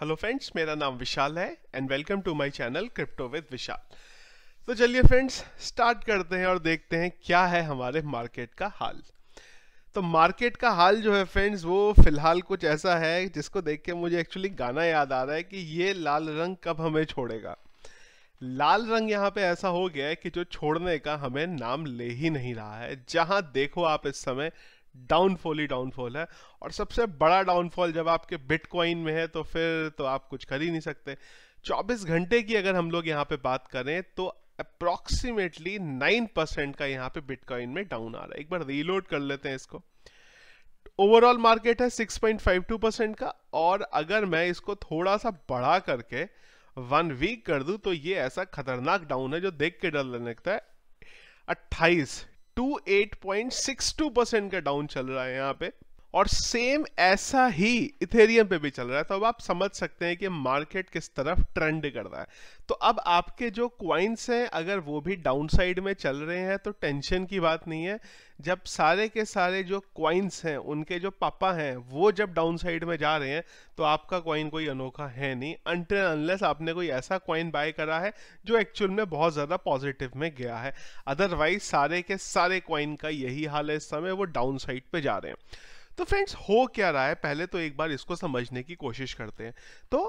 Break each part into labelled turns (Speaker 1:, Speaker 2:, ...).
Speaker 1: hello friends मेरा नाम विशाल है and welcome to my channel crypto with Vishal तो चलिए फ्रेंड्स स्टार्ट करते हैं और देखते हैं क्या है हमारे मार्केट का हाल तो मार्केट का हाल जो है फ्रेंड्स वो फिलहाल कुछ ऐसा है जिसको देख के मुझे एक्चुअली गाना याद आ रहा है कि ये लाल रंग कब हमें छोड़ेगा लाल रंग यहाँ पे ऐसा हो गया है कि जो छोड़ने का हमें नाम ले ही नहीं रहा है जहाँ देखो आप इस समय डाउनफॉल ही डाउनफॉल है और सबसे बड़ा डाउनफॉल जब आपके बिटकॉइन में है तो फिर तो आप कुछ कर ही नहीं सकते 24 घंटे की अगर हम लोग यहाँ पे बात करें तो अप्रॉक्सीमेटली 9 परसेंट का यहाँ पे बिटकॉइन में डाउन आ रहा है एक बार रीलोड कर लेते हैं इसको ओवरऑल मार्केट है 6.52 परसेंट का और अगर मैं इसको थोड़ा सा बढ़ा करके वन वीक कर दूं तो ये ऐसा खतरनाक डाउन है जो देख के डर लगने लगता है 28 2.8.62 परसेंट का डाउन चल रहा है यहाँ पे और सेम ऐसा ही इथेरियम पे भी चल रहा है तो अब आप समझ सकते हैं कि मार्केट किस तरफ ट्रेंड कर रहा है तो अब आपके जो क्वाइंस हैं अगर वो भी डाउन साइड में चल रहे हैं तो टेंशन की बात नहीं है जब सारे के सारे जो क्वाइंस हैं उनके जो पापा हैं वो जब डाउन साइड में जा रहे हैं तो आपका क्वाइन कोई अनोखा है नहीं अनटिल अनलेस आपने कोई ऐसा क्वाइन बाय करा है जो एक्चुअल में बहुत ज़्यादा पॉजिटिव में गया है अदरवाइज सारे के सारे क्वाइन का यही हाल है इस समय वो डाउन साइड पर जा रहे हैं तो फ्रेंड्स हो क्या रहा है पहले तो एक बार इसको समझने की कोशिश करते हैं तो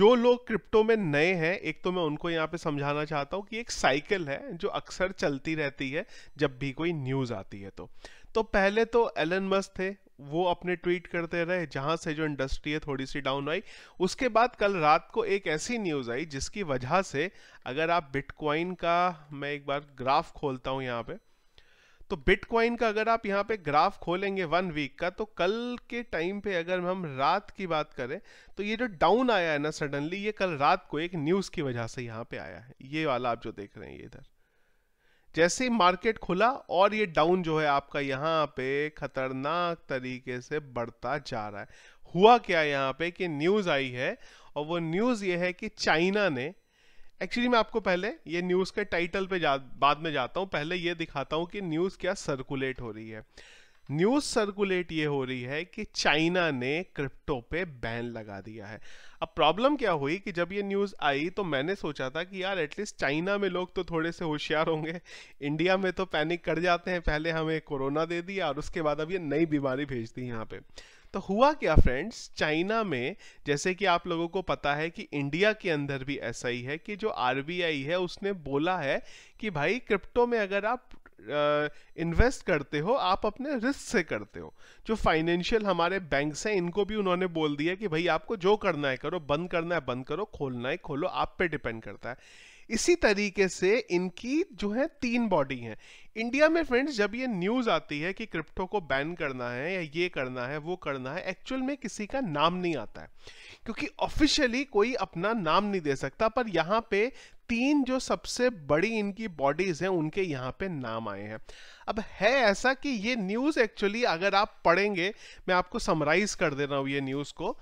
Speaker 1: जो लोग क्रिप्टो में नए हैं एक तो मैं उनको यहाँ पे समझाना चाहता हूँ कि एक साइकिल है जो अक्सर चलती रहती है जब भी कोई न्यूज़ आती है तो तो पहले तो एलन मस्क थे वो अपने ट्वीट करते रहे जहां से जो इंडस्ट्री है थोड़ी सी डाउन आई उसके बाद कल रात को एक ऐसी न्यूज़ आई जिसकी वजह से अगर आप बिटकॉइन का मैं एक बार ग्राफ खोलता हूँ यहाँ पे तो बिटकॉइन का अगर आप यहाँ पे ग्राफ खोलेंगे वन वीक का तो कल के टाइम पे अगर हम रात की बात करें तो ये जो डाउन आया है ना सडनली ये कल रात को एक न्यूज़ की वजह से यहाँ पे आया है ये वाला आप जो देख रहे हैं ये इधर जैसे ही मार्केट खुला और ये डाउन जो है आपका यहाँ पे खतरनाक तरीके से बढ़ता जा रहा है हुआ क्या यहाँ पे कि न्यूज़ आई है और वो न्यूज़ ये है कि चाइना ने एक्चुअली मैं आपको पहले ये न्यूज़ के टाइटल पे जा बाद में जाता हूँ पहले ये दिखाता हूँ कि न्यूज़ क्या सर्कुलेट हो रही है न्यूज़ सर्कुलेट ये हो रही है कि चाइना ने क्रिप्टो पे बैन लगा दिया है अब प्रॉब्लम क्या हुई कि जब ये न्यूज़ आई तो मैंने सोचा था कि यार एटलीस्ट चाइना में लोग तो थोड़े से होशियार होंगे इंडिया में तो पैनिक कर जाते हैं पहले हमें कोरोना दे दिया और उसके बाद अब ये नई बीमारी भेज दी यहाँ पे तो हुआ क्या फ्रेंड्स चाइना में जैसे कि आप लोगों को पता है कि इंडिया के अंदर भी ऐसा ही है कि जो आरबीआई है उसने बोला है कि भाई क्रिप्टो में अगर आप इन्वेस्ट uh, करते हो आप अपने रिस्क से करते हो जो फाइनेंशियल हमारे बैंक्स हैं इनको भी उन्होंने बोल दिया कि भाई आपको जो करना है करो बंद करना है बंद करो खोलना है खोलो आप पे डिपेंड करता है इसी तरीके से इनकी जो है तीन बॉडी हैं इंडिया में फ्रेंड्स जब ये न्यूज़ आती है कि क्रिप्टो को बैन करना है या ये करना है वो करना है एक्चुअल में किसी का नाम नहीं आता है क्योंकि ऑफिशियली कोई अपना नाम नहीं दे सकता पर यहाँ पे तीन जो सबसे बड़ी इनकी बॉडीज हैं उनके यहाँ पे नाम आए हैं अब है ऐसा कि ये न्यूज़ एक्चुअली अगर आप पढ़ेंगे मैं आपको समराइज कर दे रहा हूँ ये न्यूज़ को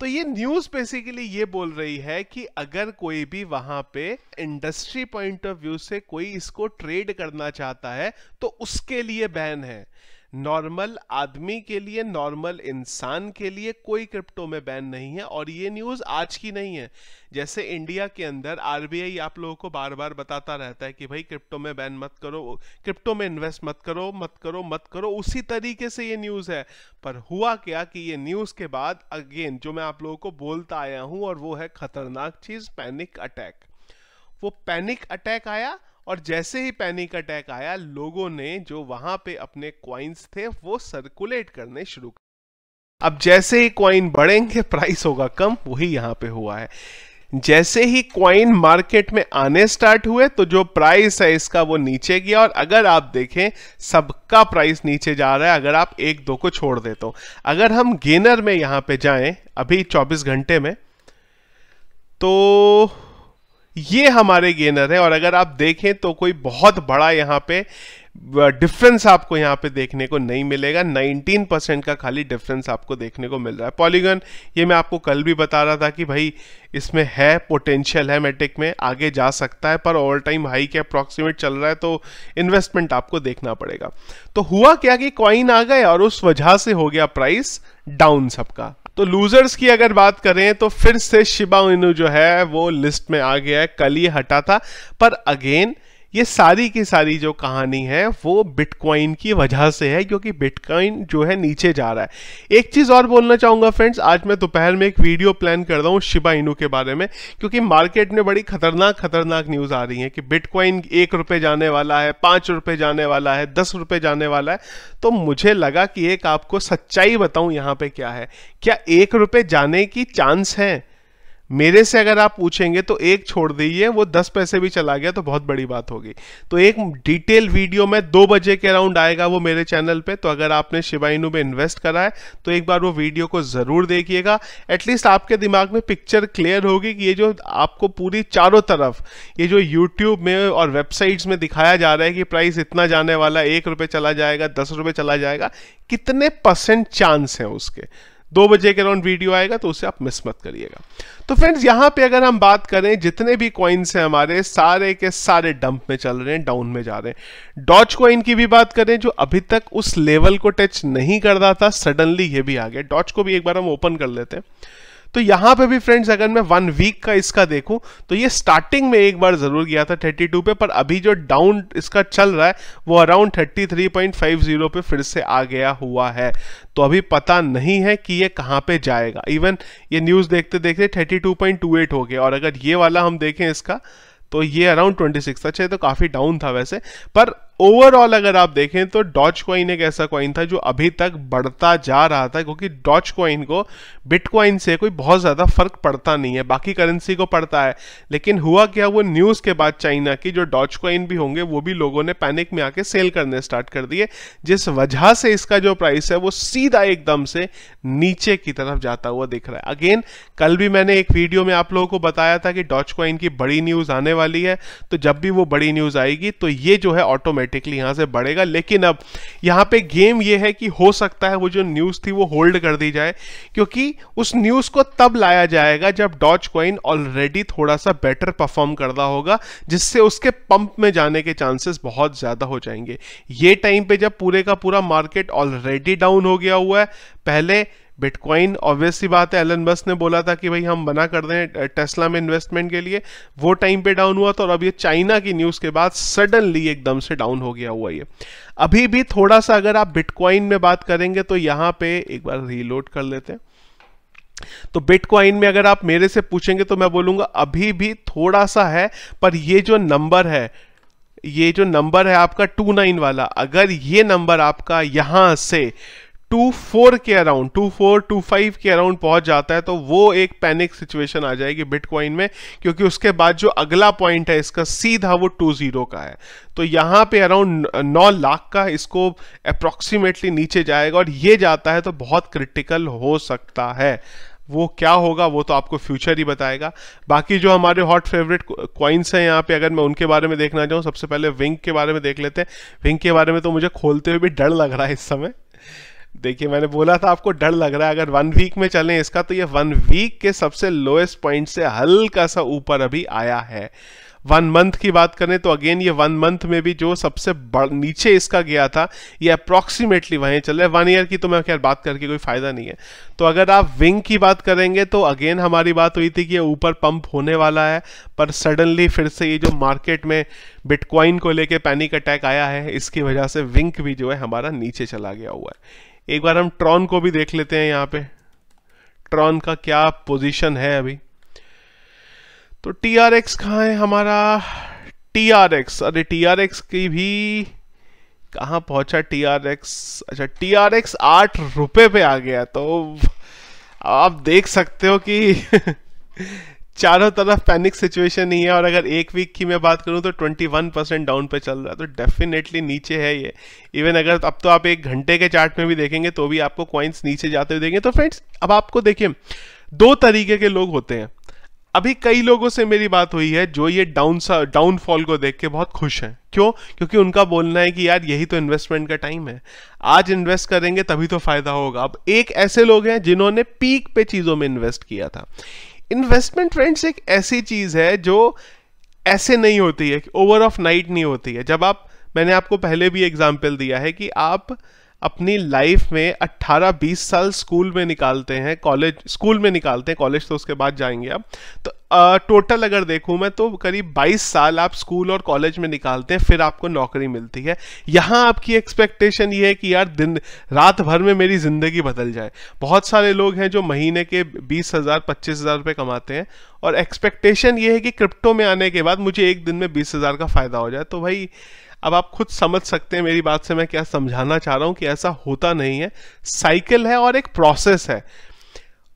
Speaker 1: तो ये न्यूज बेसिकली ये बोल रही है कि अगर कोई भी वहां पे इंडस्ट्री पॉइंट ऑफ व्यू से कोई इसको ट्रेड करना चाहता है तो उसके लिए बैन है नॉर्मल आदमी के लिए नॉर्मल इंसान के लिए कोई क्रिप्टो में बैन नहीं है और ये न्यूज़ आज की नहीं है जैसे इंडिया के अंदर आरबीआई आप लोगों को बार बार बताता रहता है कि भाई क्रिप्टो में बैन मत करो क्रिप्टो में इन्वेस्ट मत करो मत करो मत करो उसी तरीके से ये न्यूज़ है पर हुआ क्या कि ये न्यूज़ के बाद अगेन जो मैं आप लोगों को बोलता आया हूँ और वो है खतरनाक चीज़ पैनिक अटैक वो पैनिक अटैक आया और जैसे ही पैनिक अटैक आया लोगों ने जो वहां पे अपने क्वाइंस थे वो सर्कुलेट करने शुरू कर अब जैसे ही क्वाइन बढ़ेंगे प्राइस होगा कम वही यहां पे हुआ है जैसे ही क्वाइन मार्केट में आने स्टार्ट हुए तो जो प्राइस है इसका वो नीचे गया और अगर आप देखें सबका प्राइस नीचे जा रहा है अगर आप एक दो को छोड़ दे तो अगर हम गेनर में यहां पे जाएं अभी 24 घंटे में तो ये हमारे गेनर है और अगर आप देखें तो कोई बहुत बड़ा यहाँ पे डिफरेंस आपको यहाँ पे देखने को नहीं मिलेगा 19 परसेंट का खाली डिफरेंस आपको देखने को मिल रहा है पॉलीगन ये मैं आपको कल भी बता रहा था कि भाई इसमें है पोटेंशियल है मेटिक में आगे जा सकता है पर ओवर टाइम हाई के अप्रॉक्सीमेट चल रहा है तो इन्वेस्टमेंट आपको देखना पड़ेगा तो हुआ क्या कि कॉइन आ गए और उस वजह से हो गया प्राइस डाउन सबका तो लूजर्स की अगर बात करें तो फिर से शिबा इनू जो है वो लिस्ट में आ गया है कल ही हटा था पर अगेन ये सारी की सारी जो कहानी है वो बिटकॉइन की वजह से है क्योंकि बिटकॉइन जो है नीचे जा रहा है एक चीज़ और बोलना चाहूँगा फ्रेंड्स आज मैं दोपहर में एक वीडियो प्लान कर रहा हूँ शिबा इनू के बारे में क्योंकि मार्केट में बड़ी खतरनाक खतरनाक न्यूज़ आ रही है कि बिटकॉइन एक रुपये जाने वाला है पाँच रुपये जाने वाला है दस रुपये जाने वाला है तो मुझे लगा कि एक आपको सच्चाई बताऊँ यहाँ पर क्या है क्या एक रुपये जाने की चांस है मेरे से अगर आप पूछेंगे तो एक छोड़ दीजिए वो दस पैसे भी चला गया तो बहुत बड़ी बात होगी तो एक डिटेल वीडियो में दो बजे के अराउंड आएगा वो मेरे चैनल पे तो अगर आपने शिवाइनु में इन्वेस्ट करा है तो एक बार वो वीडियो को ज़रूर देखिएगा एटलीस्ट आपके दिमाग में पिक्चर क्लियर होगी कि ये जो आपको पूरी चारों तरफ ये जो यूट्यूब में और वेबसाइट्स में दिखाया जा रहा है कि प्राइस इतना जाने वाला एक रुपये चला जाएगा दस रुपये चला जाएगा कितने परसेंट चांस हैं उसके दो बजे के अराउंड वीडियो आएगा तो उसे आप मिस मत करिएगा तो फ्रेंड्स यहां पे अगर हम बात करें जितने भी कॉइन्स हैं हमारे सारे के सारे डंप में चल रहे हैं डाउन में जा रहे हैं डॉच कॉइन की भी बात करें जो अभी तक उस लेवल को टच नहीं कर रहा था सडनली ये भी आ गया डॉच को भी एक बार हम ओपन कर लेते हैं तो यहां पे भी फ्रेंड्स अगर मैं वन वीक का इसका देखूं तो ये स्टार्टिंग में एक बार जरूर गया था 32 पे पर अभी जो डाउन इसका चल रहा है वो अराउंड 33.50 पे फिर से आ गया हुआ है तो अभी पता नहीं है कि ये कहां पे जाएगा इवन ये न्यूज़ देखते देखते थर्टी हो गया और अगर ये वाला हम देखें इसका तो ये अराउंड 26 सिक्स था अच्छा, तो काफ़ी डाउन था वैसे पर ओवरऑल अगर आप देखें तो डॉच कॉइन एक ऐसा कॉइन था जो अभी तक बढ़ता जा रहा था क्योंकि डॉच कॉइन को बिटकॉइन से कोई बहुत ज़्यादा फर्क पड़ता नहीं है बाकी करेंसी को पड़ता है लेकिन हुआ क्या वो न्यूज़ के बाद चाइना की जो डॉच कॉइन भी होंगे वो भी लोगों ने पैनिक में आके सेल करने स्टार्ट कर दिए जिस वजह से इसका जो प्राइस है वो सीधा एकदम से नीचे की तरफ जाता हुआ दिख रहा है अगेन कल भी मैंने एक वीडियो में आप लोगों को बताया था कि डॉच कॉइन की बड़ी न्यूज़ आने वाली है तो जब भी वो बड़ी न्यूज़ आएगी तो ये जो है ऑटोमेटिक ऑटोमेटिकली यहां से बढ़ेगा लेकिन अब यहां पे गेम ये है कि हो सकता है वो जो न्यूज़ थी वो होल्ड कर दी जाए क्योंकि उस न्यूज़ को तब लाया जाएगा जब डॉच क्वाइन ऑलरेडी थोड़ा सा बेटर परफॉर्म कर रहा होगा जिससे उसके पंप में जाने के चांसेस बहुत ज़्यादा हो जाएंगे ये टाइम पे जब पूरे का पूरा मार्केट ऑलरेडी डाउन हो गया हुआ है पहले बिटकॉइन ऑब्वियसली बात है एलन बस ने बोला था कि भाई हम बना कर दें टेस्ला में इन्वेस्टमेंट के लिए वो टाइम पे डाउन हुआ था और अब ये चाइना की न्यूज़ के बाद सडनली एकदम से डाउन हो गया हुआ ये अभी भी थोड़ा सा अगर आप बिटकॉइन में बात करेंगे तो यहाँ पे एक बार रीलोड कर लेते हैं तो बिटकॉइन में अगर आप मेरे से पूछेंगे तो मैं बोलूंगा अभी भी थोड़ा सा है पर ये जो नंबर है ये जो नंबर है आपका टू नाइन वाला अगर ये नंबर आपका यहां से टू फोर के around two four two five के अराउंड पहुंच जाता है तो वो एक पैनिक सिचुएशन आ जाएगी बिटकॉइन में क्योंकि उसके बाद जो अगला पॉइंट है इसका सीधा वो टू जीरो का है तो यहां पे अराउंड नौ लाख का इसको अप्रोक्सीमेटली नीचे जाएगा और ये जाता है तो बहुत क्रिटिकल हो सकता है वो क्या होगा वो तो आपको फ्यूचर ही बताएगा बाकी जो हमारे हॉट फेवरेट क्वाइंस हैं यहाँ पे अगर मैं उनके बारे में देखना चाहूँ सबसे पहले विंक के बारे में देख लेते हैं विंक के बारे में तो मुझे खोलते हुए भी डर लग रहा है इस समय देखिए मैंने बोला था आपको डर लग रहा है अगर वन वीक में चलें इसका तो ये वन वीक के सबसे लोएस्ट पॉइंट से हल्का सा ऊपर अभी आया है वन मंथ की बात करें तो अगेन ये वन मंथ में भी जो सबसे नीचे इसका गया था ये अप्रॉक्सीमेटली वहीं चल रहा है वन ईयर की तो मैं खैर बात करके कोई फ़ायदा नहीं है तो अगर आप विंग की बात करेंगे तो अगेन हमारी बात हुई थी कि ये ऊपर पंप होने वाला है पर सडनली फिर से ये जो मार्केट में बिटकॉइन को लेके पैनिक अटैक आया है इसकी वजह से विंक भी जो है हमारा नीचे चला गया हुआ है एक बार हम ट्रॉन को भी देख लेते हैं यहाँ पे ट्रॉन का क्या पोजीशन है अभी तो टी आर एक्स कहाँ है हमारा टी आर एक्स अरे टी आर एक्स की भी कहाँ पहुंचा टी आर एक्स अच्छा टी आर एक्स आठ रुपये पे आ गया तो आप देख सकते हो कि चारों तरफ पैनिक सिचुएशन ही है और अगर एक वीक की मैं बात करूं तो 21 परसेंट डाउन पे चल रहा है तो डेफिनेटली नीचे है ये इवन अगर अब तो आप एक घंटे के चार्ट में भी देखेंगे तो भी आपको क्वाइंस नीचे जाते हुए देखेंगे तो फ्रेंड्स अब आपको देखिए दो तरीके के लोग होते हैं अभी कई लोगों से मेरी बात हुई है जो ये डाउन डाउनफॉल को देख के बहुत खुश हैं क्यों क्योंकि उनका बोलना है कि यार यही तो इन्वेस्टमेंट का टाइम है आज इन्वेस्ट करेंगे तभी तो फायदा होगा अब एक ऐसे लोग हैं जिन्होंने पीक पे चीजों में इन्वेस्ट किया था इन्वेस्टमेंट फ्रेंड्स एक ऐसी चीज़ है जो ऐसे नहीं होती है ओवर ऑफ नाइट नहीं होती है जब आप मैंने आपको पहले भी एग्जाम्पल दिया है कि आप अपनी लाइफ में 18-20 साल स्कूल में निकालते हैं कॉलेज स्कूल में निकालते हैं कॉलेज तो उसके बाद जाएंगे अब तो टोटल अगर देखूं मैं तो करीब 22 साल आप स्कूल और कॉलेज में निकालते हैं फिर आपको नौकरी मिलती है यहाँ आपकी एक्सपेक्टेशन ये है कि यार दिन रात भर में मेरी ज़िंदगी बदल जाए बहुत सारे लोग हैं जो महीने के बीस हज़ार पच्चीस हज़ार रुपये कमाते हैं और एक्सपेक्टेशन ये है कि क्रिप्टो में आने के बाद मुझे एक दिन में बीस हज़ार का फ़ायदा हो जाए तो भाई अब आप खुद समझ सकते हैं मेरी बात से मैं क्या समझाना चाह रहा हूं कि ऐसा होता नहीं है साइकिल है और एक प्रोसेस है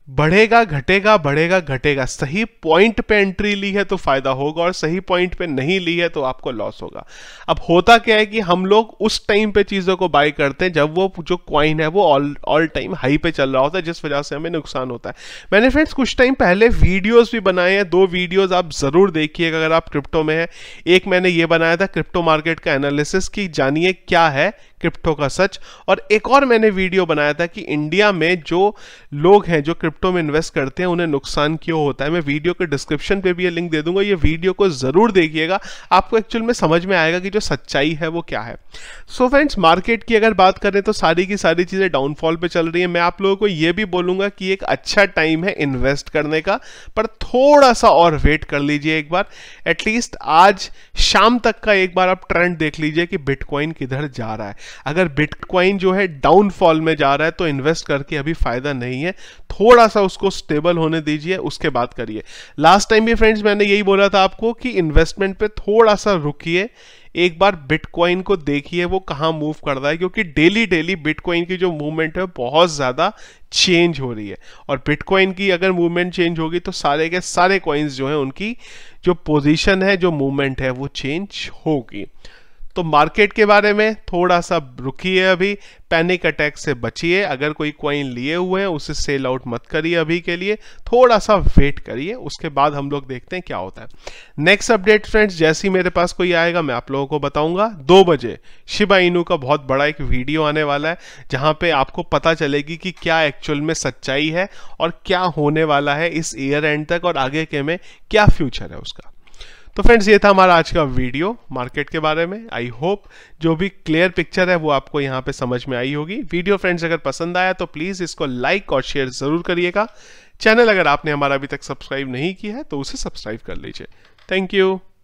Speaker 1: बढ़ेगा घटेगा बढ़ेगा घटेगा सही पॉइंट पे एंट्री ली है तो फायदा होगा और सही पॉइंट पे नहीं ली है तो आपको लॉस होगा अब होता क्या है कि हम लोग उस टाइम पे चीजों को बाय करते हैं जब वो जो क्वाइन है वो ऑल ऑल टाइम हाई पे चल रहा होता है जिस वजह से हमें नुकसान होता है मैंने फ्रेंड्स कुछ टाइम पहले वीडियोज भी बनाए हैं दो वीडियोज आप जरूर देखिएगा अगर आप क्रिप्टो में है एक मैंने ये बनाया था क्रिप्टो मार्केट का एनालिसिस की जानिए क्या है क्रिप्टो का सच और एक और मैंने वीडियो बनाया था कि इंडिया में जो लोग हैं जो क्रिप्टो में इन्वेस्ट करते हैं उन्हें नुकसान क्यों होता है मैं वीडियो के डिस्क्रिप्शन पे भी ये लिंक दे दूंगा ये वीडियो को ज़रूर देखिएगा आपको एक्चुअल में समझ में आएगा कि जो सच्चाई है वो क्या है सो फ्रेंड्स मार्केट की अगर बात करें तो सारी की सारी चीज़ें डाउनफॉल पर चल रही है मैं आप लोगों को ये भी बोलूँगा कि एक अच्छा टाइम है इन्वेस्ट करने का पर थोड़ा सा और वेट कर लीजिए एक बार एटलीस्ट आज शाम तक का एक बार आप ट्रेंड देख लीजिए कि बिटकॉइन किधर जा रहा है अगर बिटकॉइन जो है डाउनफॉल में जा रहा है तो इन्वेस्ट करके अभी फायदा नहीं है थोड़ा सा उसको स्टेबल होने दीजिए उसके बाद करिए लास्ट टाइम भी फ्रेंड्स मैंने यही बोला था आपको कि इन्वेस्टमेंट पे थोड़ा सा रुकिए एक बार बिटकॉइन को देखिए वो कहाँ मूव कर रहा है क्योंकि डेली डेली बिटकॉइन की जो मूवमेंट है बहुत ज़्यादा चेंज हो रही है और बिटकॉइन की अगर मूवमेंट चेंज होगी तो सारे के सारे कॉइन्स जो हैं उनकी जो पोजीशन है जो मूवमेंट है वो चेंज होगी तो मार्केट के बारे में थोड़ा सा रुकिए अभी पैनिक अटैक से बचिए अगर कोई क्वाइन लिए हुए हैं उसे सेल आउट मत करिए अभी के लिए थोड़ा सा वेट करिए उसके बाद हम लोग देखते हैं क्या होता है नेक्स्ट अपडेट फ्रेंड्स जैसे ही मेरे पास कोई आएगा मैं आप लोगों को बताऊंगा दो बजे शिबा इनू का बहुत बड़ा एक वीडियो आने वाला है जहां पे आपको पता चलेगी कि क्या एक्चुअल में सच्चाई है और क्या होने वाला है इस ईयर एंड तक और आगे के में क्या फ्यूचर है उसका तो फ्रेंड्स ये था हमारा आज का वीडियो मार्केट के बारे में आई होप जो भी क्लियर पिक्चर है वो आपको यहाँ पे समझ में आई होगी वीडियो फ्रेंड्स अगर पसंद आया तो प्लीज़ इसको लाइक और शेयर ज़रूर करिएगा चैनल अगर आपने हमारा अभी तक सब्सक्राइब नहीं किया है तो उसे सब्सक्राइब कर लीजिए थैंक यू